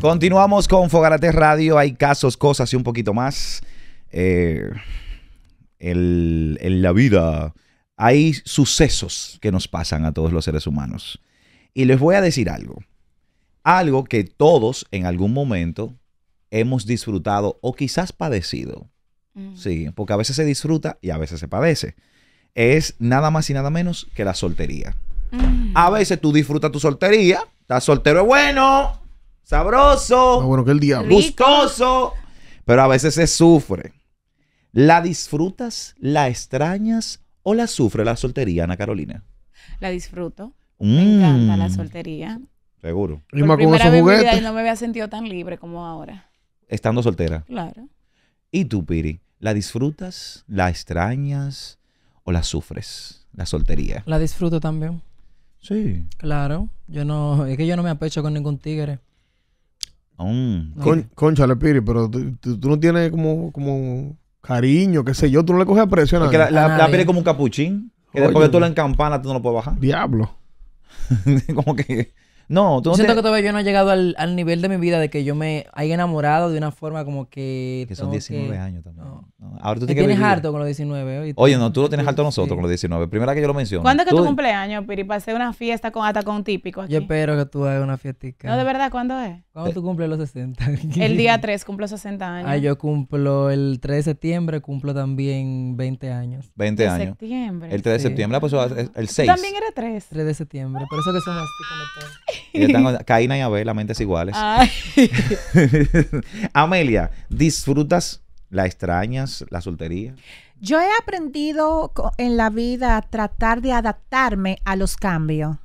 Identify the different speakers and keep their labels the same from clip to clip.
Speaker 1: Continuamos con Fogarate Radio. Hay casos, cosas y un poquito más. Eh, el, en la vida hay sucesos que nos pasan a todos los seres humanos. Y les voy a decir algo. Algo que todos en algún momento hemos disfrutado o quizás padecido. Mm. Sí, porque a veces se disfruta y a veces se padece. Es nada más y nada menos que la soltería. Mm. A veces tú disfrutas tu soltería, estás soltero es bueno, sabroso, no, bueno, el diablo. gustoso, pero a veces se sufre. ¿La disfrutas, la extrañas o la sufre la soltería, Ana Carolina?
Speaker 2: La disfruto.
Speaker 1: Mm. Me encanta la
Speaker 2: soltería.
Speaker 1: Seguro. Y
Speaker 3: más con esos juguetes. Y no
Speaker 2: me había sentido tan libre como ahora.
Speaker 1: Estando soltera. Claro. ¿Y tú, Piri? ¿La disfrutas, la extrañas o la sufres?
Speaker 3: La soltería.
Speaker 4: La disfruto también. Sí. Claro. Yo no, es que yo no me apecho con ningún tigre
Speaker 3: concha, le piri, pero tú, no tienes como, como cariño, qué sé yo, tú no le coges aprecio a nadie. la, la, la como
Speaker 1: un capuchín, que después que tú la encampanas, tú no lo puedes bajar.
Speaker 3: Diablo.
Speaker 1: como que no, tú no no siento
Speaker 4: que todavía yo no he llegado al, al, nivel de mi vida de que yo me haya enamorado de una forma como que... Que son
Speaker 1: 19 años también. No. No. Ahora tú te tienes harto
Speaker 2: con los 19.
Speaker 1: Oye, no, tú lo tienes harto nosotros con los 19. Primera que yo lo menciono.
Speaker 4: ¿Cuándo es que tú... tu
Speaker 2: cumpleaños, Piri? Pasé una fiesta con hasta con típico aquí. Yo
Speaker 1: espero que
Speaker 4: tú hagas una fiestica. No, de verdad, ¿cuándo es? ¿Cuándo eh. tú cumples los 60? el día
Speaker 2: 3 cumplo 60 años. Ah,
Speaker 4: yo cumplo el 3 de septiembre, cumplo también 20 años. 20 años.
Speaker 1: septiembre. El 3 de septiembre, pues el 6. también era
Speaker 4: 3. 3 de septiembre, por eso que son así como
Speaker 1: Caína y Abel, la mentes iguales. Amelia, ¿disfrutas, la extrañas, la soltería?
Speaker 5: Yo he aprendido en la vida a tratar de adaptarme a los cambios.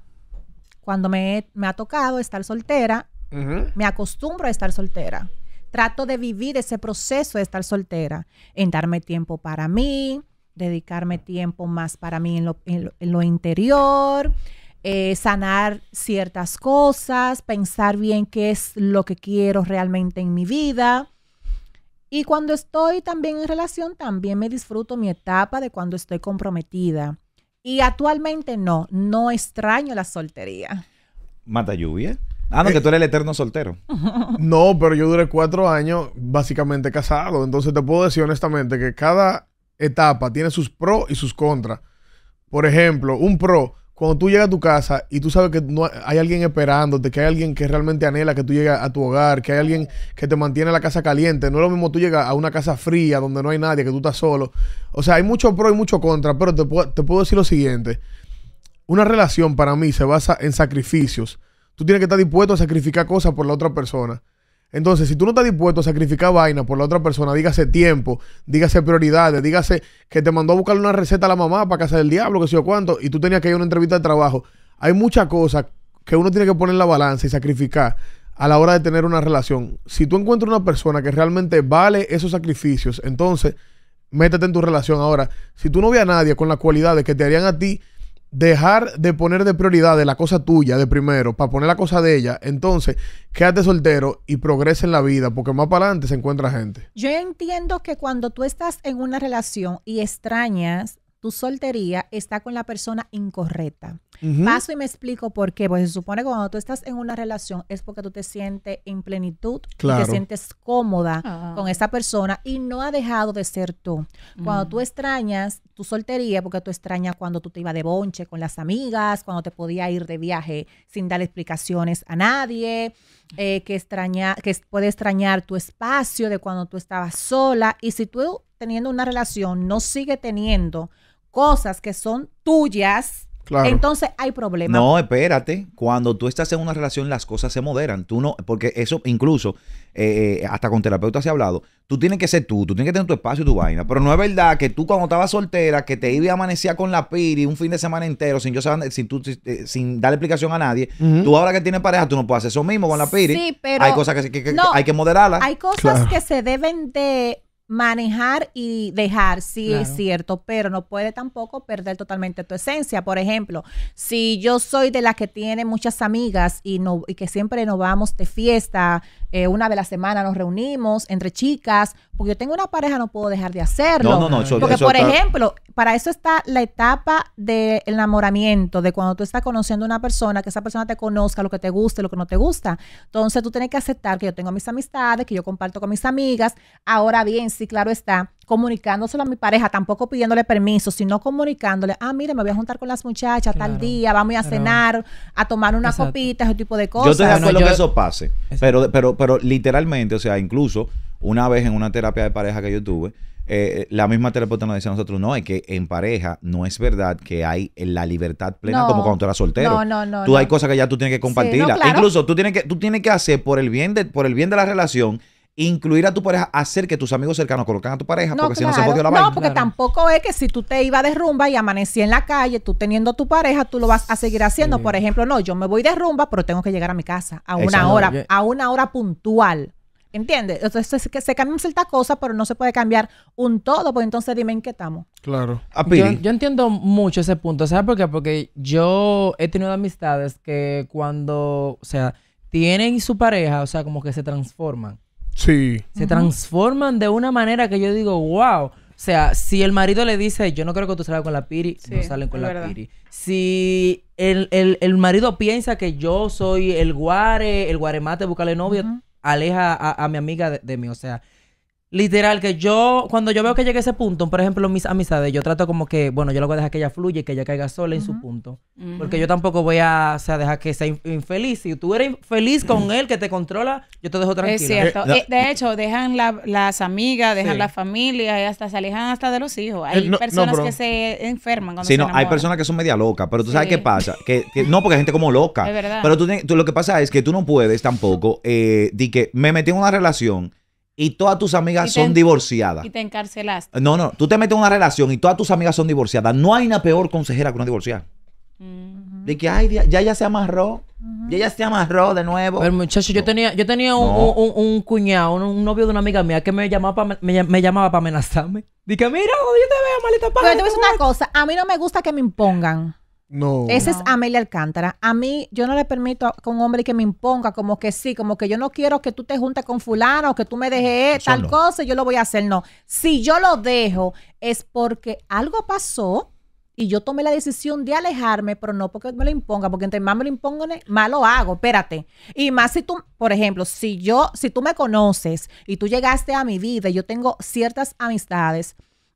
Speaker 5: Cuando me, ha tocado estar soltera, me acostumbro a estar soltera. Trato de vivir ese proceso de estar soltera, en darme tiempo para mí, dedicarme tiempo más para mí en lo interior, eh, sanar ciertas cosas, pensar bien qué es lo que quiero realmente en mi vida. Y cuando estoy también en relación, también me disfruto mi etapa de cuando estoy comprometida. Y actualmente no, no extraño la soltería.
Speaker 1: Mata lluvia. Ah, no, que eh. tú eres el eterno soltero.
Speaker 3: no, pero yo duré cuatro años básicamente casado. Entonces te puedo decir honestamente que cada etapa tiene sus pros y sus contras. Por ejemplo, un pro, cuando tú llegas a tu casa y tú sabes que no hay alguien esperándote, que hay alguien que realmente anhela que tú llegues a tu hogar, que hay alguien que te mantiene la casa caliente, no es lo mismo tú llegas a una casa fría donde no hay nadie, que tú estás solo. O sea, hay mucho pro y mucho contra, pero te te puedo decir lo siguiente. Una relación para mí se basa en sacrificios. Tú tienes que estar dispuesto a sacrificar cosas por la otra persona. Entonces, si tú no estás dispuesto a sacrificar vaina por la otra persona, dígase tiempo, dígase prioridades, dígase que te mandó a buscar una receta a la mamá para casa del diablo, que sé yo cuánto, y tú tenías que ir a una entrevista de trabajo. Hay muchas cosas que uno tiene que poner en la balanza y sacrificar a la hora de tener una relación. Si tú encuentras una persona que realmente vale esos sacrificios, entonces métete en tu relación. Ahora, si tú no ve a nadie con las cualidades que te harían a ti dejar de poner de prioridad la cosa tuya de primero para poner la cosa de ella, entonces quédate soltero y progrese en la vida porque más para adelante se encuentra gente.
Speaker 5: Yo entiendo que cuando tú estás en una relación y extrañas tu soltería está con la persona incorrecta. Paso y me explico por qué. Pues se supone que cuando tú estás en una relación es porque tú te sientes en plenitud, te sientes cómoda ah. con esa persona y no ha dejado de ser tú. Cuando mm. tú extrañas tu soltería, porque tú extrañas cuando tú te ibas de bonche con las amigas, cuando te podía ir de viaje sin dar explicaciones a nadie, eh, que, extraña, que puede extrañar tu espacio de cuando tú estabas sola. Y si tú teniendo una relación no sigue teniendo cosas que son tuyas, Entonces hay problemas. No,
Speaker 1: espérate. Cuando tú estás en una relación, las cosas se moderan. Tú no, porque eso incluso, eh, eh, hasta con terapeuta se ha hablado. Tú tienes que ser tú, tú tienes que tener tu espacio y tu vaina. Pero no es verdad que tú cuando estabas soltera, que te iba a amanecer con la piri un fin de semana entero sin yo saber, sin, eh, explicación a nadie. Tú ahora que tienes pareja, tú no puedes hacer eso mismo con la piri. Sí, pero. Hay cosas que, hay que moderarlas. Hay cosas que
Speaker 5: se deben de manejar y dejar, sí es cierto, pero no puede tampoco perder totalmente tu esencia. Por ejemplo, si yo soy de las que tiene muchas amigas y, no, y que siempre nos vamos de fiesta, eh, una vez a la semana nos reunimos entre chicas, porque yo tengo una pareja, no puedo dejar de hacerlo. No, no, no. porque, por ejemplo, para eso está la etapa del enamoramiento, de cuando tú estás conociendo a una persona, que esa persona te conozca, lo que te guste, lo que no te gusta. Entonces tú tienes que aceptar que yo tengo mis amistades, que yo comparto con mis amigas. Ahora bien, sí, claro está comunicándoselo a mi pareja, tampoco pidiéndole permiso, sino comunicándole, ah, mira, me voy a juntar con las muchachas tal día, vamos a cenar, a tomar una copita, ese tipo de cosas. Yo estoy de que eso
Speaker 1: pase, pero, pero, pero literalmente, o sea, incluso una vez en una terapia de pareja que yo tuve, eh, la misma terapeuta nos decía a nosotros, no, es que en pareja no es verdad que hay la libertad plena como cuando tú eras soltero. No, no, no. Tú hay cosas que ya tú tienes que compartirla. Incluso tú tienes que, tú tienes que hacer por el bien de, por el bien de la relación incluir a tu pareja, hacer que tus amigos cercanos colocan a tu pareja, porque si no se jodió la vaina. No, porque
Speaker 5: tampoco es que si tú te ibas de rumba y amanecí en la calle, tú teniendo tu pareja, tú lo vas a seguir haciendo. Por ejemplo, no, yo me voy de rumba, pero tengo que llegar a mi casa a una hora, a una hora puntual. ¿Entiendes? Entonces que se cambian ciertas cosas, pero no se puede cambiar un todo, pues entonces dime en qué estamos.
Speaker 3: Claro. Ah, yo, yo,
Speaker 4: entiendo mucho ese punto, ¿sabes por qué? Porque yo he tenido amistades que cuando, o sea, tienen su pareja, o sea, como que se transforman.
Speaker 3: Sí. Se
Speaker 4: transforman de una manera que yo digo, wow. O sea, si el marido le dice, yo no creo que tú salgas con la piri, no salen con la piri. Si el, el, el, marido piensa que yo soy el guare, el guaremate, buscarle novia, aleja a, mi amiga de, de, mí. O sea, Literal, que yo, cuando yo veo que llegue ese punto, por ejemplo, mis amistades, yo trato como que, bueno, yo lo voy a dejar que ella fluya y que ella caiga sola en su punto. Porque yo tampoco voy a, sea, dejar que sea infeliz. Si tú eres feliz con él, que te controla, yo te dejo tranquila Es cierto. Eh, eh,
Speaker 2: de hecho, dejan las amigas, dejan la familia, y hasta se alejan hasta de los hijos. Eh, hay personas que se enferman cuando sí, no, hay personas
Speaker 1: que son media locas, pero tú sabes qué pasa. Que, no, porque hay gente como loca. Pero tú, lo que pasa es que tú no puedes tampoco, eh, di que me metí en una relación y todas tus amigas son divorciadas. Y
Speaker 2: te encarcelaste.
Speaker 1: No, no, tú te metes en una relación y todas tus amigas son divorciadas. No hay una peor consejera que una divorciada. Mm. De que, ay, ya ya se amarró. Ya ya se amarró de nuevo.
Speaker 4: Pero muchacho, yo tenía, yo tenía un, cuñado, un, novio de una amiga mía que me llamaba para me, llamaba amenazarme. Dije, mira, yo te veo, malita para. Pero te ves una cosa, a mí no me gusta que me
Speaker 5: impongan.
Speaker 3: No. Esa es
Speaker 5: Amelia Alcántara. A mí, yo no le permito a un hombre que me imponga, como que sí, como que yo no quiero que tú te juntes con fulano, que tú me dejes eh, tal cosa, yo lo voy a hacer. No. Si yo lo dejo, es porque algo pasó y yo tomé la decisión de alejarme, pero no porque me lo imponga, porque entre más me lo impongo, más lo hago, espérate. Y más si tú, por ejemplo, si yo, si tú me conoces y tú llegaste a mi vida y yo tengo ciertas amistades,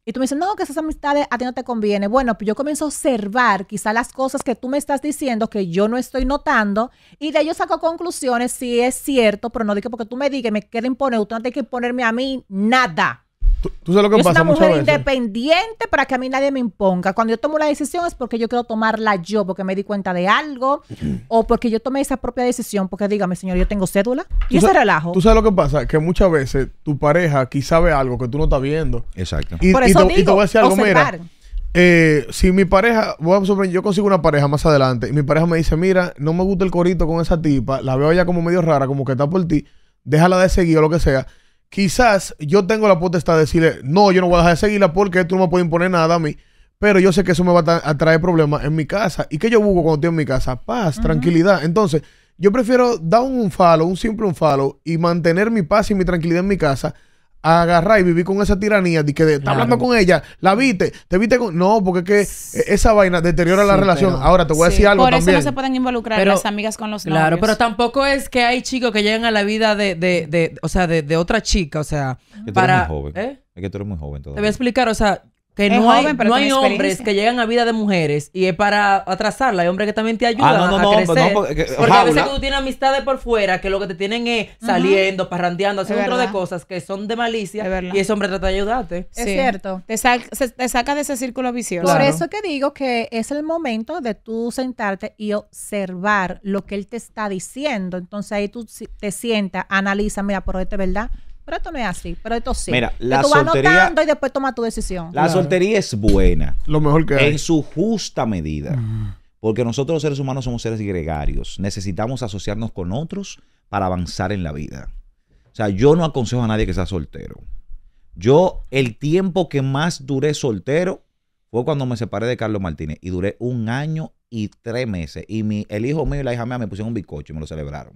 Speaker 5: y tú me dices, no, que esas amistades a ti no te conviene. Bueno, pues yo comienzo a observar quizá las cosas que tú me estás diciendo que yo no estoy notando y de ello saco conclusiones si es cierto, pero no digo porque tú me digas, me queda imponer, tú no tienes que imponerme a mí nada.
Speaker 3: Tú, lo que yo soy una mujer
Speaker 5: independiente para que a mí nadie me imponga. Cuando yo tomo la decisión es porque yo quiero tomarla yo, porque me di cuenta de algo o porque yo tomé esa propia decisión. Porque dígame, señor, yo tengo cédula y ese relajo. Tú
Speaker 3: sabes lo que pasa, que muchas veces tu pareja aquí sabe algo que tú no estás viendo. Exacto. Y, te, voy a decir algo, mira. Eh, si mi pareja, voy a yo consigo una pareja más adelante y mi pareja me dice, mira, no me gusta el corito con esa tipa, la veo ya como medio rara, como que está por ti, déjala de seguir o lo que sea quizás yo tengo la potestad de decirle, no, yo no voy a dejar de seguirla porque tú no me puedes imponer nada a mí, pero yo sé que eso me va a, traer problemas en mi casa. ¿Y qué yo busco cuando estoy en mi casa? Paz, tranquilidad. Entonces, yo prefiero dar un falo un simple un falo y mantener mi paz y mi tranquilidad en mi casa agarrar y vivir con esa tiranía de que está hablando con ella, la viste, te viste con. No, porque es que esa vaina deteriora la relación. Ahora te voy a decir algo. Por también. eso no se
Speaker 2: pueden involucrar las amigas con los novios. Claro, pero tampoco es
Speaker 4: que hay chicos que lleguen a la vida de, de, de o sea, de, otra chica. O sea, tú para. Eres muy joven.
Speaker 1: ¿Eh? Es que tú eres muy joven todavía. Te voy a
Speaker 4: explicar, o sea, que no, hay, hombres que llegan a vida de mujeres y es para atrasarla. Hay hombres que también te ah, ayudan ah, no, no, a eh, porque, a veces tú tienes amistades por fuera que lo que te tienen es saliendo, parrandeando, haciendo otro de cosas que son de malicia y ese hombre
Speaker 2: trata de ayudarte. Es cierto. Te, te, saca de ese círculo vicioso. Por eso que digo que es
Speaker 5: el momento de tú sentarte y observar lo que él te está diciendo. Entonces ahí tú te sientas, analiza, mira, por este verdad pero esto no es así, pero esto sí. Mira, la vas soltería, y después toma tu decisión. La soltería
Speaker 1: es buena. Lo mejor que hay. En su justa medida. Mm. Porque nosotros los seres humanos somos seres gregarios. Necesitamos asociarnos con otros para avanzar en la vida. O sea, yo no aconsejo a nadie que sea soltero. Yo, el tiempo que más duré soltero fue cuando me separé de Carlos Martínez y duré un año y tres meses. Y el hijo mío y la hija mía me pusieron un bizcocho y me lo celebraron.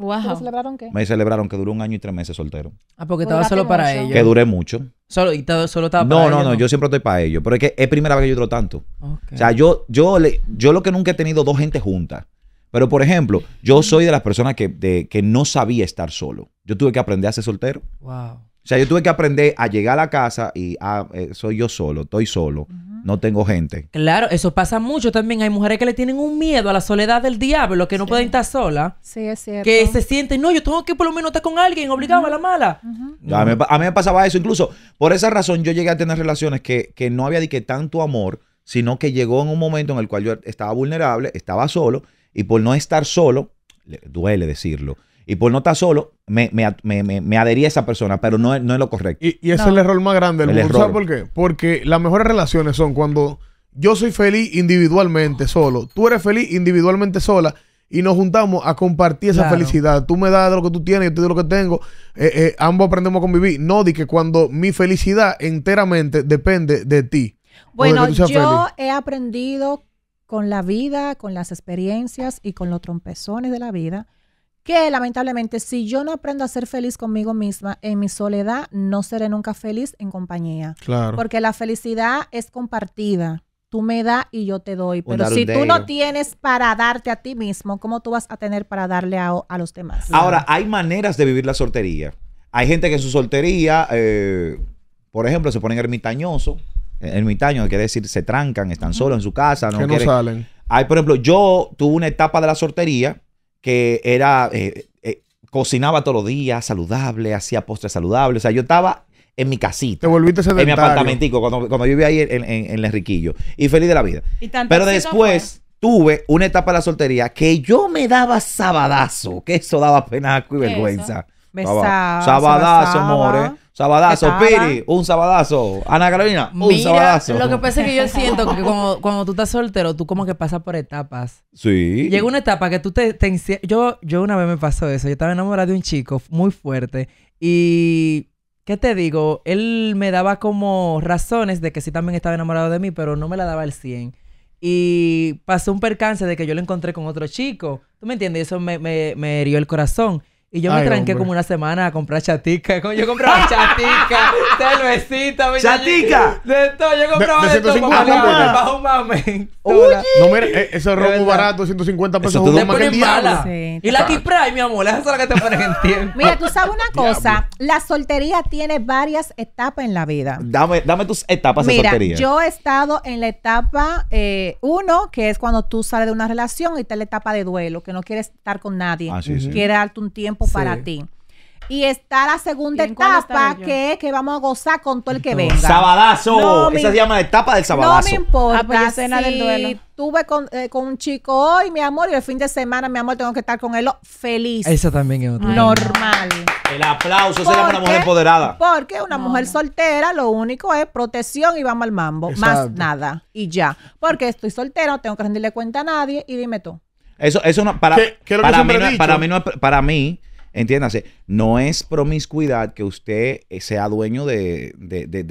Speaker 4: Wow. celebraron qué? Me
Speaker 1: celebraron que duró un año y tres meses soltero.
Speaker 4: Ah, porque pues estaba solo para ellos. Que duré mucho. Solo, y todo, solo estaba no, para no, ellos. No, no, yo
Speaker 1: siempre estoy para ellos. Pero es que es primera vez que yo duro tanto. O sea, yo, yo, yo lo que nunca he tenido dos gente juntas. Pero, por ejemplo, yo soy de las personas que, no sabía estar solo. Yo tuve que aprender a ser soltero.
Speaker 4: Wow. O
Speaker 1: sea, yo tuve que aprender a llegar a la casa y ah, eh, soy yo solo, estoy solo no tengo gente.
Speaker 4: Claro, eso pasa mucho también. Hay mujeres que le tienen un miedo a la soledad del diablo, que no pueden estar sola. Sí, es cierto. Que se sienten, no, yo tengo que por lo menos estar con alguien, obligado a la mala.
Speaker 1: a, mí, me pasaba eso. Incluso por esa razón yo llegué a tener relaciones que, que no había de que tanto amor, sino que llegó en un momento en el cual yo estaba vulnerable, estaba solo, y por no estar solo, duele decirlo, y por no estar solo, me, me, me, me adherí a esa persona, pero no, no es lo correcto. Y, ese es el error más
Speaker 3: grande del mundo. ¿Sabes por qué? Porque las mejores relaciones son cuando yo soy feliz individualmente solo, tú eres feliz individualmente sola y nos juntamos a compartir esa felicidad. Tú me das lo que tú tienes, yo te doy lo que tengo. Eh, eh, ambos aprendemos a convivir. No di que cuando mi felicidad enteramente depende de ti. Bueno, yo
Speaker 5: he aprendido con la vida, con las experiencias y con los trompezones de la vida que lamentablemente si yo no aprendo a ser feliz conmigo misma en mi soledad, no seré nunca feliz en compañía. Claro. Porque la felicidad es compartida. Tú me das y yo te doy. Pero si tú no tienes para darte a ti mismo, ¿cómo tú vas a tener para darle a, los demás? Ahora,
Speaker 1: hay maneras de vivir la soltería. Hay gente que en su soltería, eh, por ejemplo, se ponen ermitañosos. E, ermitaños quiere decir se trancan, están solos en su casa. No que no salen. Hay, por ejemplo, yo tuve una etapa de la soltería que era, eh, eh, cocinaba todos los días, saludable, hacía postres saludables. O sea, yo estaba en mi casita. Te volviste sedentario. En mi apartamentico, cuando, yo vivía ahí en, en, en Enriquillo. Y feliz de la vida. Pero después tuve una etapa de la soltería que yo me daba sabadazo, que eso daba penaco y vergüenza. Besaba, sabadazo, amores. Sabadazo, Piri, ah? un sabadazo. Ana Carolina, un Mira, sabadazo. Lo que
Speaker 4: pasa es que yo siento que cuando, cuando tú estás soltero, tú como que pasas por etapas.
Speaker 1: Sí. Llega
Speaker 4: una etapa que tú te, te Yo, yo una vez me pasó eso. Yo estaba enamorada de un chico muy fuerte. Y ¿Qué te digo? Él me daba como razones de que sí también estaba enamorado de mí, pero no me la daba al 100. Y pasó un percance de que yo lo encontré con otro chico. ¿Tú me entiendes? Eso me, me, me herió el corazón. Y yo me tranqué como una semana a comprar chatica. Yo compraba chatica, cervecita, mi chatica. De todo, yo compraba de, todo. Bajo un mame.
Speaker 3: No, mira, eh, es robo barato, 150 pesos. Eso te mala. y la T-Prime, mi amor, esa es la que te pones en tiempo. Mira,
Speaker 5: tú sabes una cosa. la soltería tiene varias etapas en la vida.
Speaker 1: Dame, dame tus etapas de soltería. Yo
Speaker 5: he estado en la etapa eh, uno, que es cuando tú sales de una relación y está en la etapa de duelo, que no quieres estar con nadie. Ah, Quieres darte un tiempo para ti. Y está la segunda etapa que es que vamos a gozar con todo el que
Speaker 1: venga. Sabadazo. Esa se llama etapa del sabadazo. No me
Speaker 5: importa. Ah, pues si del Tuve eh, con, un chico hoy, mi amor, y el fin de semana, mi amor, tengo que estar con él feliz.
Speaker 1: Eso también es otra.
Speaker 4: Normal.
Speaker 1: El aplauso,
Speaker 5: se llama una mujer empoderada. Porque una mujer soltera lo único es protección y vamos al mambo. Más nada. Y ya. Porque estoy soltera, no tengo que rendirle cuenta a nadie. Y dime tú.
Speaker 1: Eso, no, para, es para, para mí no para mí Entiéndase, no es promiscuidad que usted eh, sea dueño de,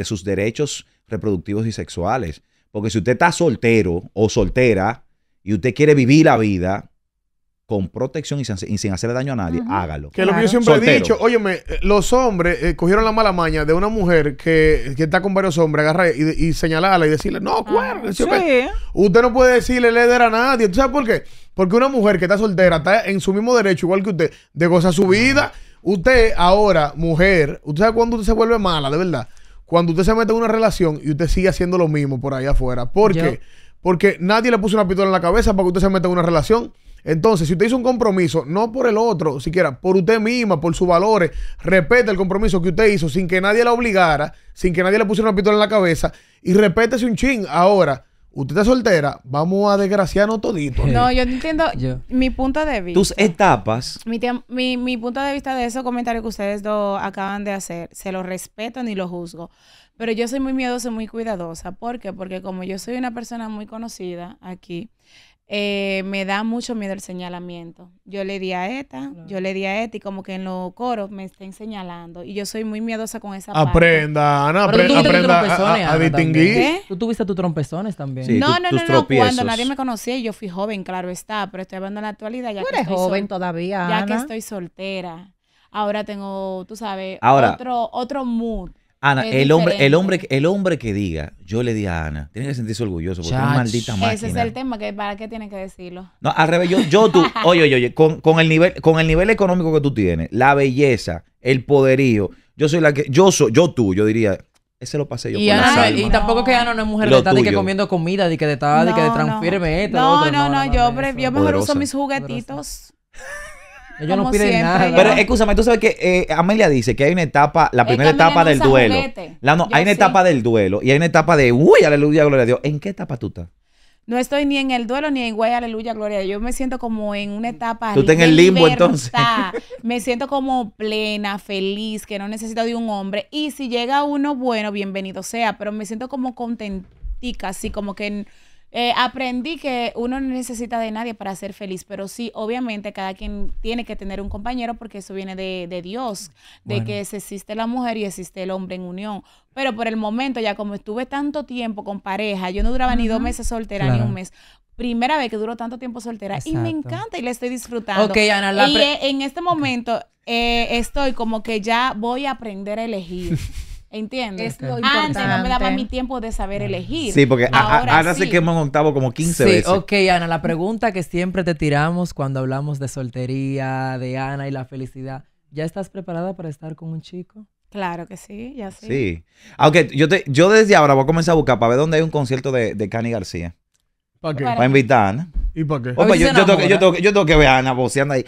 Speaker 1: sus derechos reproductivos y sexuales. Porque si usted está soltero o soltera y usted quiere vivir la vida, con protección y sin, hacerle daño a nadie, hágalo. Que lo que yo siempre he dicho,
Speaker 3: óyeme, eh, los hombres eh, cogieron la mala maña de una mujer que, está con varios hombres, agarrar y, señalarla y decirle, no, ah, cuérdese usted no puede decirle leder a nadie. ¿Tú sabes por qué? Porque una mujer que está soltera está en su mismo derecho, igual que usted, de gozar su vida. Usted ahora, mujer, ¿usted sabe cuándo usted se vuelve mala, de verdad? Cuando usted se mete en una relación y usted sigue haciendo lo mismo por ahí afuera. ¿Por qué? Porque nadie le puso una pistola en la cabeza para que usted se meta en una relación. Entonces, si usted hizo un compromiso, no por el otro, siquiera, por usted misma, por sus valores, respete el compromiso que usted hizo sin que nadie la obligara, sin que nadie le pusiera una pistola en la cabeza y respétese un chin. Ahora, usted está soltera, vamos a desgraciarnos todito. ¿no?
Speaker 2: yo entiendo mi punto de vista. Tus
Speaker 3: etapas.
Speaker 2: Mi, mi, punto de vista de esos comentarios que ustedes dos acaban de hacer, se los respeto ni los juzgo. Pero yo soy muy miedosa y muy cuidadosa. ¿Por qué? Porque como yo soy una persona muy conocida aquí, eh, me da mucho miedo el señalamiento. Yo le di a ETA, yo le di a ETA y como que en los coros me estén señalando. Y yo soy muy miedosa con esa Aprenda, Ana, aprenda a,
Speaker 3: distinguir.
Speaker 4: Tú tuviste tus trompezones también.
Speaker 3: no, no, no, Cuando nadie
Speaker 2: me conocía yo fui joven, claro está, pero estoy hablando en la actualidad. Ya tú eres joven todavía, Ya que estoy soltera. Ahora tengo, tú sabes, otro, otro mood. Ana, el hombre, el,
Speaker 1: hombre, el hombre que diga, yo le di a Ana, tiene que sentirse orgulloso porque es una maldita máquina. Ese es el
Speaker 2: tema, que ¿para qué tiene que decirlo?
Speaker 1: No, al revés, yo, tú, oye, oye, oye, con, con, el nivel, con el nivel económico que tú tienes, la belleza, el poderío, yo soy la que, yo soy, yo tú, yo diría, ese lo pasé yo
Speaker 2: y por Ana, Y tampoco que Ana no es mujer de estar que
Speaker 4: comiendo comida, de que de estar, de que de transfirme esto, No, no, no, yo, mejor
Speaker 2: uso mis juguetitos.
Speaker 4: Ellos no
Speaker 1: piden nada. Pero escúchame, tú sabes que eh, Amelia dice que hay una etapa, la primera etapa del duelo. La, no, hay una etapa del duelo y hay una etapa de, uy, aleluya, gloria a Dios. ¿En qué etapa tú estás?
Speaker 2: no estoy ni en el duelo ni en güey, aleluya, gloria. Yo me siento como en una etapa. Tú estás en el limbo entonces. Me siento como plena, feliz, que no necesito de un hombre. Y si llega uno bueno, bienvenido sea, pero me siento como contentica, así como que eh, aprendí que uno no necesita de nadie para ser feliz, pero sí, obviamente cada quien tiene que tener un compañero porque eso viene de, Dios, de que existe la mujer y existe el hombre en unión. Pero por el momento, ya como estuve tanto tiempo con pareja, yo no duraba ni dos meses soltera ni un mes. Primera vez que duró tanto tiempo soltera y me encanta y la estoy disfrutando. Ok, Ana, Y eh, en este momento eh, estoy como que ya voy a aprender a elegir. ¿Entiendes? Ah, Antes no me daba mi tiempo de saber mm. elegir. Sí, porque Ahora Ana sí. se hemos
Speaker 1: octavo como
Speaker 4: 15 sí, Ok, Ana, la pregunta que siempre te tiramos cuando hablamos de soltería, de Ana y la felicidad. ¿Ya estás preparada para estar con un chico?
Speaker 2: Claro que sí, ya sí. Sí.
Speaker 1: Aunque yo, te, yo desde ahora voy a comenzar a buscar para ver dónde hay un concierto de, de Cani García. ¿Para qué? Para invitar a Ana. ¿Y para qué? yo, tengo, que- ver a Ana boceando ahí.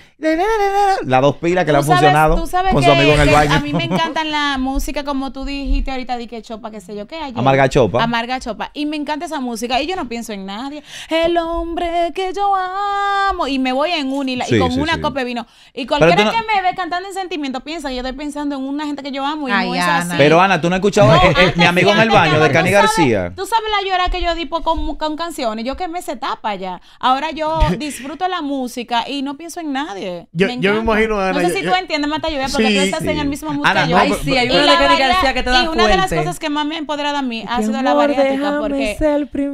Speaker 1: Las dos pilas que le han funcionado con su amigo en el baño. A mí me encanta
Speaker 2: la música, como tú dijiste ahorita, di que chopa, qué sé yo, qué hay. Amarga chopa. Amarga chopa. Y me encanta esa música. Y yo no pienso en nadie. El hombre que yo amo. Y me voy en un y, con una copa de vino. Y cualquiera que me ve cantando en sentimiento piensa que yo estoy pensando en una gente que yo amo. Y Ay, Ana.
Speaker 1: Pero Ana, tú no has escuchado eh, eh, mi amigo en el baño de Cani
Speaker 3: García.
Speaker 2: Tú sabes la llora que yo di con, con canciones. Yo me esa etapa ya. Ahora yo disfruto la música y no pienso en nadie.
Speaker 3: Yo me, yo imagino a Ana. No sé si tú
Speaker 2: entiendes, Mata lluvia porque tú estás en el mismo mundo que yo. sí, hay una que te Y una de las cosas que más me ha empoderado a mí ha sido la variática. porque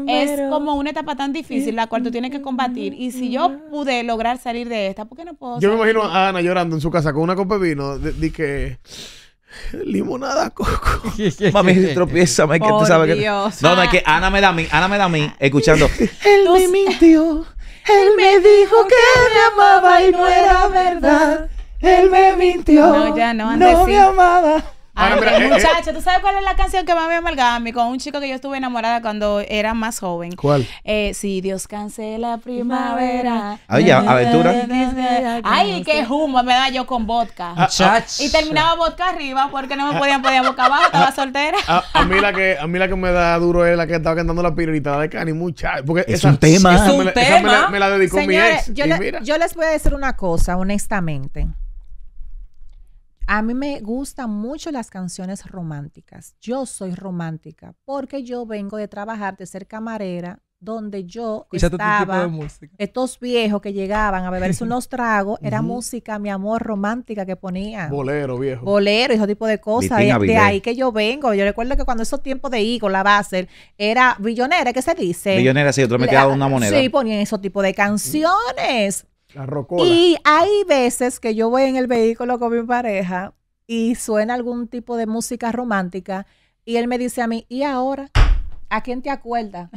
Speaker 2: es como una etapa tan difícil la cual tú tienes que combatir. Y si yo mm. pude lograr salir de esta, ¿por qué no puedo? Yo me imagino
Speaker 3: a Ana llorando en su casa con una copa de vino, de que... Limonada coco.
Speaker 1: Mami tropieza, tú sabes que. No, no, es que Ana me da a mí, Ana me a mí, escuchando.
Speaker 3: Él
Speaker 5: me mintió. Él me dijo que me amaba y no era verdad. Él me mintió. No, ya no, no me amaba. Eh, eh. Muchachos,
Speaker 2: ¿tú sabes cuál es la canción que más me mí? Con un chico que yo estuve enamorada cuando era más joven. ¿Cuál? Eh, si Dios cancela primavera. ya, aventura. Ay, qué humo me da yo con vodka. Ah, ah. y terminaba vodka arriba porque no me podían podía boca abajo, ah, estaba soltera. A,
Speaker 3: mí la que, a mí la que me da duro es la que estaba cantando la pirulita de Cani, muchacho. Porque es un tema. Es un tema. la, me la, dedicó mi ex. yo
Speaker 5: les voy a decir una cosa, honestamente. A mí me gustan mucho las canciones románticas. Yo soy romántica porque yo vengo de trabajar, de ser camarera, donde yo estaba, estos viejos que llegaban a beberse unos tragos, era música, mi amor, romántica que ponía.
Speaker 3: Bolero, viejo.
Speaker 5: Bolero, ese tipo de cosas. De, ahí que yo vengo. Yo recuerdo que cuando esos tiempos de Igor, la base, era billonera, ¿qué se dice? Billonera, sí, otro me quedaba una moneda. Sí, ponían esos tipo de canciones. Y hay veces que yo voy en el vehículo con mi pareja y suena algún tipo de música romántica y él me dice a mí, ¿y ahora? ¿A quién te acuerdas?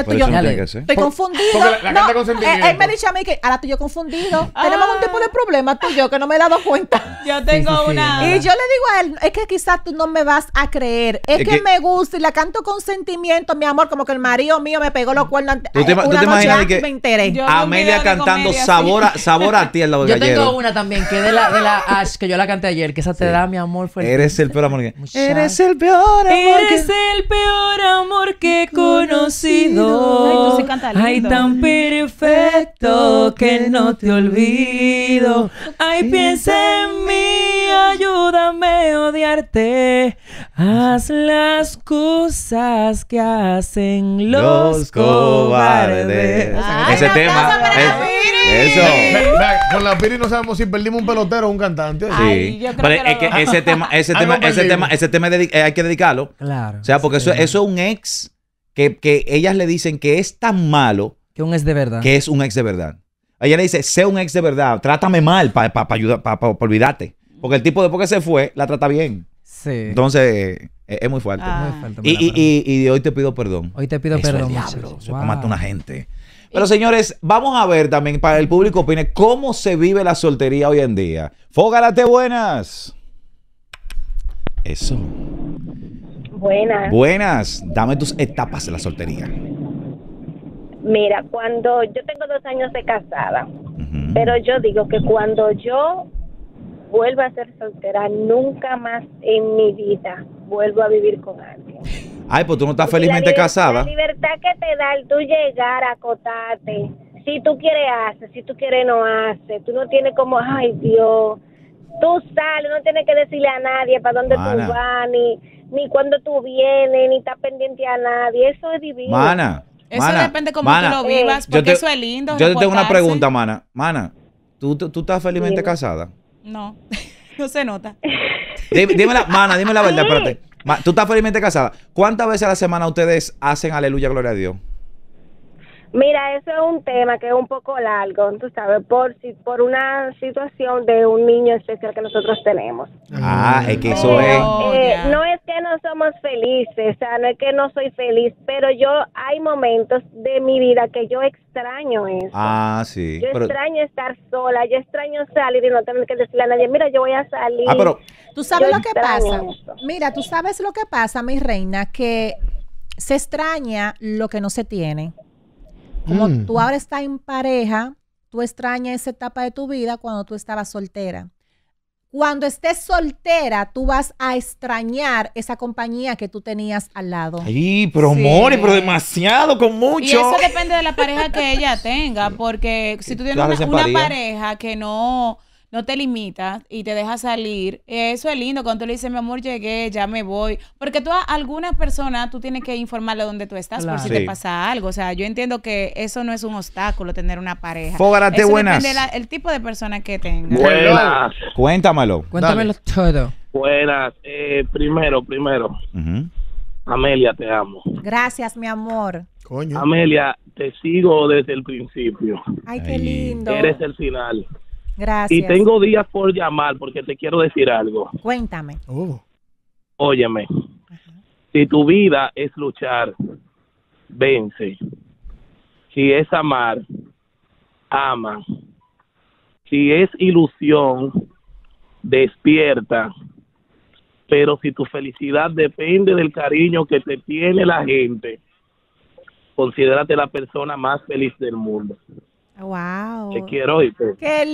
Speaker 5: estoy, estoy confundido. La, no, él, él, eh, eh, me dice a mí que ahora estoy yo confundido. Ah. Tenemos un tipo de problema tú y yo que no me he dado cuenta.
Speaker 2: Yo tengo una. y
Speaker 5: yo le digo a él, es que quizás tú no me vas a creer. Es, que, me gusta y la canto con sentimiento, mi amor, como que el marido mío me pegó los cuernos antes. ¿Tú una que me enteré? Amelia cantando sabor, a, sabor
Speaker 1: a ti de la Yo tengo
Speaker 4: una también que de la, de la Ash que yo la canté ayer, que esa te da mi amor Eres el peor amor Eres el peor amor Eres el peor amor que he conocido. Ay, tan perfecto que no te olvido. Ay, piensa en mí, ayúdame a odiarte. Haz las cosas que hacen los, cobardes.
Speaker 3: Ese tema. eso. Con la Piri no sabemos si perdimos un pelotero o un cantante. ese tema, ese ese
Speaker 1: tema, eh, hay que dedicarlo.
Speaker 6: Claro.
Speaker 4: O sea, porque eso es
Speaker 1: un ex que, ellas le dicen que es tan malo. Que un ex de verdad. Que es un ex de verdad. Ella le dice, sé un ex de verdad, trátame mal para olvidarte. Porque el tipo después que se fue, la trata bien. Sí. Entonces, eh, es, muy fuerte. Ah. y, y, hoy te pido perdón. Hoy te pido perdón. diablo. una gente. Pero señores, vamos a ver también para el público opine cómo se vive la soltería hoy en día. Fógarate buenas. Eso. Buenas. Buenas. Dame tus etapas de la soltería.
Speaker 7: Mira, cuando yo tengo dos años de casada, pero yo digo que cuando yo vuelva a ser soltera, nunca más en mi vida vuelvo a vivir con alguien.
Speaker 1: Ay, pues tú no estás felizmente casada. La
Speaker 7: libertad que te da el tú llegar a acotarte. Si tú quieres, hace Si tú quieres, no hace. Tú no tienes como, ay, Dios. Tú sales, no tienes que decirle a nadie para dónde tú vas, ni ni cuando tú vienes, ni estás pendiente a nadie. Eso es divino. Mana. Eso depende cómo tú
Speaker 1: lo eh, vivas, porque eso es lindo. Yo te tengo una pregunta, mana. Mana, ¿tú, tú, estás felizmente casada?
Speaker 2: No, no se nota.
Speaker 1: Dime, la, mana, dime la verdad, espérate. tú estás felizmente casada. ¿Cuántas veces a la semana ustedes hacen aleluya, gloria a Dios?
Speaker 7: Mira, eso es un tema que es un poco largo, tú sabes, por, por una situación de un niño especial que nosotros tenemos.
Speaker 1: Ah, es que eso es. Eh, oh,
Speaker 7: no es que no somos felices, o sea, no es que no soy feliz, pero yo hay momentos de mi vida que yo extraño eso.
Speaker 1: Ah, sí. Yo extraño
Speaker 7: estar sola, yo extraño salir y no tener que decirle a nadie, mira, yo voy a salir. Ah, pero. Tú sabes lo que pasa. Mira, tú sabes lo
Speaker 5: que pasa, mi reina, que se extraña lo que no se tiene. Como mm. tú ahora estás en pareja, tú extrañas esa etapa de tu vida cuando tú estabas soltera. Cuando estés soltera, tú vas a extrañar esa
Speaker 2: compañía que tú tenías al lado. Ay,
Speaker 1: pero pero demasiado, con mucho. Y eso
Speaker 2: depende de la pareja que ella tenga, porque si tú tienes una pareja que no no te limitas y te dejas salir. Eso es lindo cuando tú le dices, mi amor, llegué, ya me voy. Porque tú a alguna persona tú tienes que informarle dónde tú estás por si te pasa algo. O sea, yo entiendo que eso no es un obstáculo tener una pareja. Fógarate buenas. Depende tipo de persona que tengas.
Speaker 1: Buenas. Cuéntamelo. Cuéntamelo todo.
Speaker 3: Buenas. Eh, primero, primero. Amelia, te amo.
Speaker 5: Gracias, mi amor.
Speaker 3: Coño. Amelia, te sigo desde el principio.
Speaker 5: Ay, qué lindo. Eres
Speaker 3: el final.
Speaker 5: Gracias. Y tengo
Speaker 3: días por llamar porque te quiero decir algo. Cuéntame. Oh. Óyeme. Si tu vida es luchar, vence. Si es amar, ama. Si es ilusión, despierta. Pero si tu felicidad depende del cariño que te tiene la gente, considérate la persona más feliz del mundo.
Speaker 5: Wow. Te quiero Qué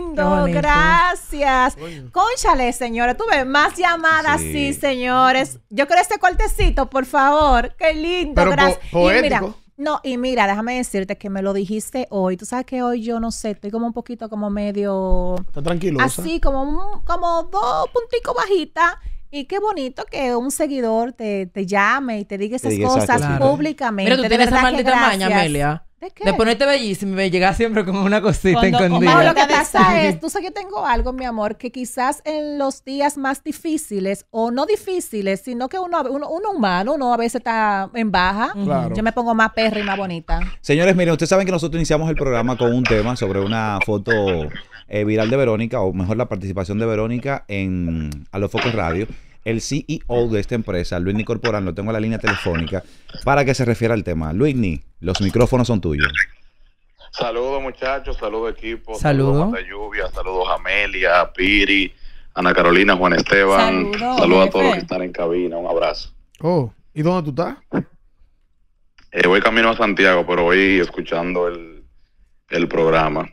Speaker 5: lindo, gracias. ¡Cónchale, Conchale, señora, tuve más llamadas, sí. señores. Yo quiero este cortecito, por favor. Qué lindo, gracias. y mira, no, y mira, déjame decirte que me lo dijiste hoy. Tú sabes que hoy yo no sé, estoy como un poquito como medio
Speaker 3: Está tranquilo. Así
Speaker 5: como como dos puntitos bajitas. Y qué bonito que un seguidor te, te llame y te diga esas cosas públicamente. Pero tú tienes esa maldita maña, Amelia.
Speaker 4: ¿De ponerte bellísima me llega siempre como una cosita Cuando lo que pasa es,
Speaker 5: tú sabes, yo tengo algo, mi amor, que quizás en los días más difíciles, o no difíciles, sino que uno, uno, humano, uno a veces está en baja. Yo me pongo más perra y más bonita.
Speaker 1: Señores, miren, ustedes saben que nosotros iniciamos el programa con un tema sobre una foto eh, viral de Verónica, o mejor la participación de Verónica en A los Focos Radio el CEO de esta empresa, Luigny Corporán, lo tengo en la línea telefónica, para que se refiera al tema. Ni. Los micrófonos son tuyos. Saludos muchachos, saludos equipo, saludos Lluvia,
Speaker 6: saludos a Amelia, Piri, Ana Carolina, Juan Esteban, saludos, saludo a todos los que están en cabina, un abrazo.
Speaker 3: Oh, ¿y dónde tú estás?
Speaker 6: Eh, voy camino a Santiago, pero hoy escuchando el, programa.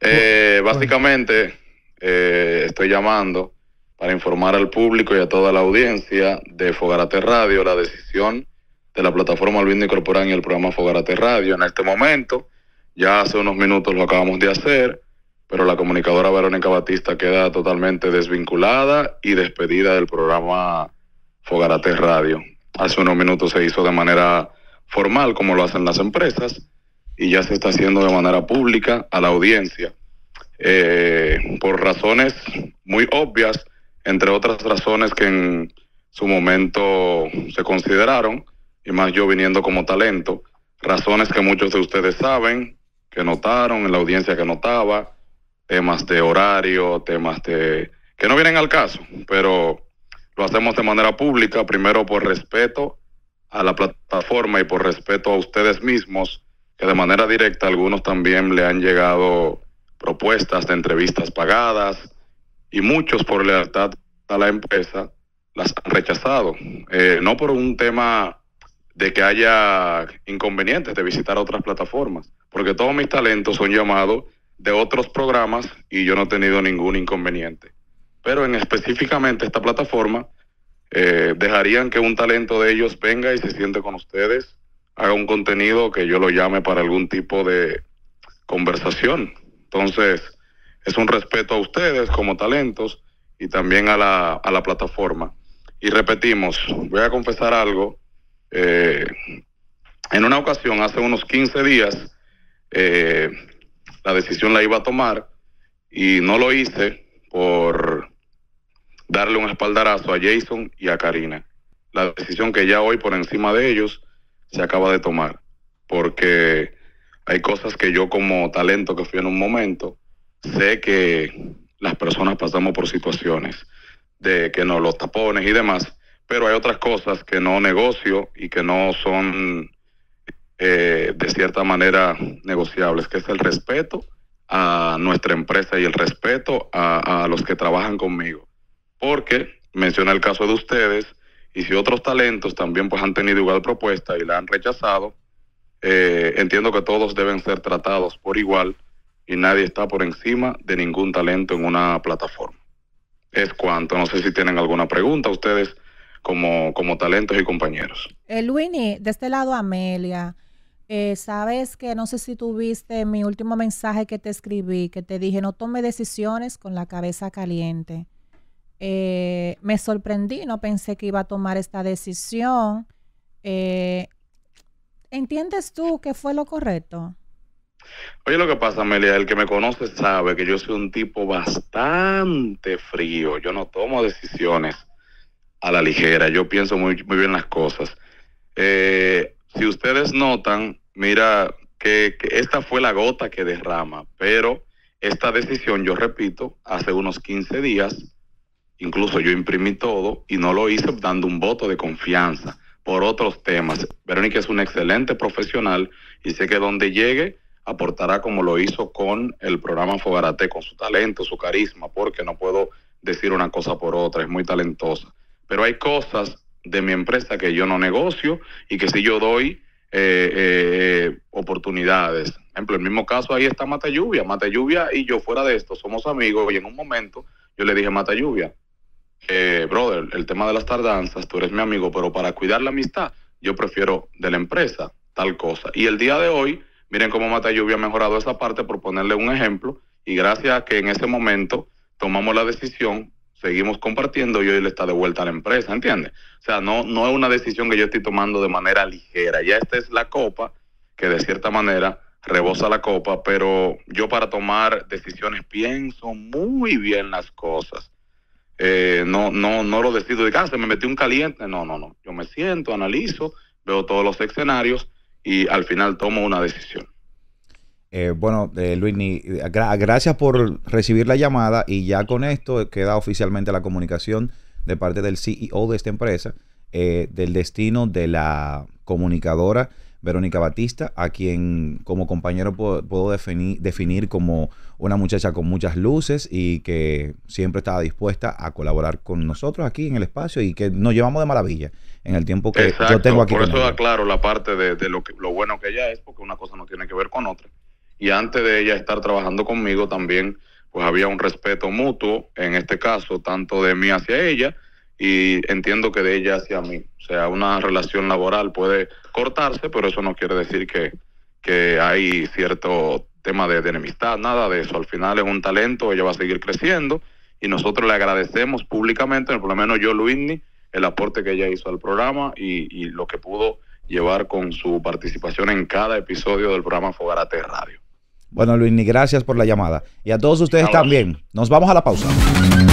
Speaker 6: Eh, básicamente eh, estoy llamando para informar al público y a toda la audiencia de Fogarate Radio la decisión de la plataforma Albino incorporar en el programa Fogarate Radio. En este momento, ya hace unos minutos lo acabamos de hacer, pero la comunicadora Verónica Batista queda totalmente desvinculada y despedida del programa Fogarate Radio. Hace unos minutos se hizo de manera formal, como lo hacen las empresas, y ya se está haciendo de manera pública a la audiencia. Eh, por razones muy obvias, entre otras razones que en su momento se consideraron, y más yo viniendo como talento. Razones que muchos de ustedes saben, que notaron en la audiencia que notaba, temas de horario, temas de... que no vienen al caso, pero lo hacemos de manera pública, primero por respeto a la plataforma y por respeto a ustedes mismos, que de manera directa algunos también le han llegado propuestas de entrevistas pagadas y muchos por lealtad a la empresa las han rechazado. Eh, no por un tema de que haya inconvenientes de visitar otras plataformas, porque todos mis talentos son llamados de otros programas y yo no he tenido ningún inconveniente. Pero en específicamente esta plataforma, eh, dejarían que un talento de ellos venga y se siente con ustedes, haga un contenido que yo lo llame para algún tipo de conversación. Entonces, es un respeto a ustedes como talentos y también a la, a la plataforma. Y repetimos, voy a confesar algo eh, en una ocasión, hace unos 15 días, eh, la decisión la iba a tomar y no lo hice por darle un espaldarazo a Jason y a Karina. La decisión que ya hoy por encima de ellos se acaba de tomar, porque hay cosas que yo como talento que fui en un momento, sé que las personas pasamos por situaciones de que no los tapones y demás, pero hay otras cosas que no negocio y que no son eh, de cierta manera negociables, que es el respeto a nuestra empresa y el respeto a, los que trabajan conmigo. Porque menciona el caso de ustedes y si otros talentos también pues han tenido igual propuesta y la han rechazado, eh, entiendo que todos deben ser tratados por igual y nadie está por encima de ningún talento en una plataforma. Es cuanto. No sé si tienen alguna pregunta ustedes como, talentos y compañeros.
Speaker 5: Elwini, eh, Luini, de este lado Amelia, eh, sabes que no sé si tuviste mi último mensaje que te escribí, que te dije no tome decisiones con la cabeza caliente. Eh, me sorprendí, no pensé que iba a tomar esta decisión. ¿Entiendes tú que fue lo correcto?
Speaker 6: Oye, lo que pasa, Amelia, el que me conoce sabe que yo soy un tipo bastante frío. Yo no tomo decisiones a la ligera. Yo pienso muy, muy bien las cosas. Eh, si ustedes notan, mira que, esta fue la gota que derrama, pero esta decisión, yo repito, hace unos 15 días, incluso yo imprimí todo y no lo hice dando un voto de confianza por otros temas. Verónica es un excelente profesional y sé que donde llegue aportará como lo hizo con el programa Fogarate, con su talento, su carisma, porque no puedo decir una cosa por otra, es muy talentosa pero hay cosas de mi empresa que yo no negocio y que si yo doy eh, eh, oportunidades. Por ejemplo, el mismo caso ahí está Mata Lluvia. Mata Lluvia y yo fuera de esto somos amigos y en un momento yo le dije Mata Lluvia, eh, brother, el tema de las tardanzas, tú eres mi amigo, pero para cuidar la amistad yo prefiero de la empresa tal cosa. Y el día de hoy, miren cómo Mata Lluvia ha mejorado esa parte por ponerle un ejemplo y gracias a que en ese momento tomamos la decisión seguimos compartiendo y hoy le está de vuelta a la empresa, ¿entiendes? O sea, no, no es una decisión que yo estoy tomando de manera ligera. Ya esta es la copa que de cierta manera rebosa la copa, pero yo para tomar decisiones pienso muy bien las cosas. Eh, no, no, no lo decido de casa, ah, me metí un caliente. No, no, no. Yo me siento, analizo, veo todos los escenarios y al final tomo una decisión.
Speaker 1: Eh, bueno, eh, Luis, eh, gracias por recibir la llamada y ya con esto queda oficialmente la comunicación de parte del CEO de esta empresa, eh, del destino de la comunicadora Verónica Batista, a quien como compañero puedo, definir, como una muchacha con muchas luces y que siempre estaba dispuesta a colaborar con nosotros aquí en el espacio y que nos llevamos de maravilla en el tiempo que yo tengo aquí. Por eso da
Speaker 6: claro la parte de, lo, lo bueno que ella es, porque una cosa no tiene que ver con otra y antes de ella estar trabajando conmigo también, pues había un respeto mutuo, en este caso, tanto de mí hacia ella y entiendo que de ella hacia mí. O sea, una relación laboral puede cortarse, pero eso no quiere decir que, hay cierto tema de, enemistad, nada de eso. Al final es un talento, ella va a seguir creciendo y nosotros le agradecemos públicamente, por lo menos yo, Luisni, el aporte que ella hizo al programa y lo que pudo llevar con su participación en cada episodio del programa Fogarate Radio.
Speaker 1: Bueno, Luis, gracias por la llamada. Y a todos ustedes también. Nos vamos a la pausa.